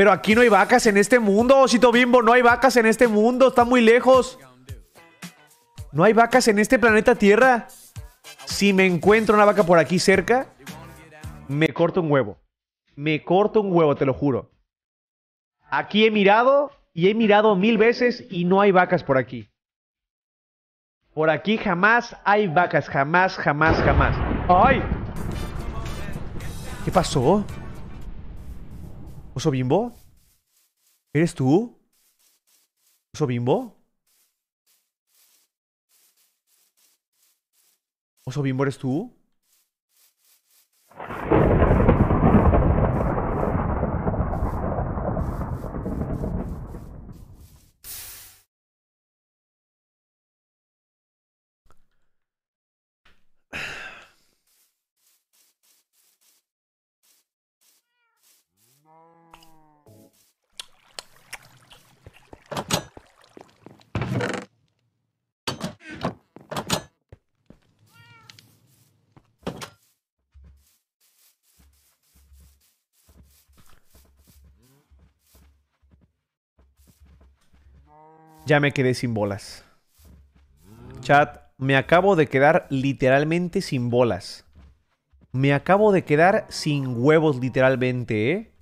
Pero aquí no hay vacas en este mundo, Osito Bimbo. No hay vacas en este mundo. Está muy lejos. No hay vacas en este planeta Tierra. Si me encuentro una vaca por aquí cerca, me corto un huevo. Me corto un huevo, te lo juro. Aquí he mirado y he mirado mil veces y no hay vacas por aquí. Por aquí jamás hay vacas. Jamás, jamás, jamás. ¡Ay! ¿Qué pasó? ¿Oso bimbo? ¿Eres tú? ¿Oso bimbo? ¿Oso bimbo eres tú? Ya me quedé sin bolas. Chat, me acabo de quedar literalmente sin bolas. Me acabo de quedar sin huevos literalmente, ¿eh?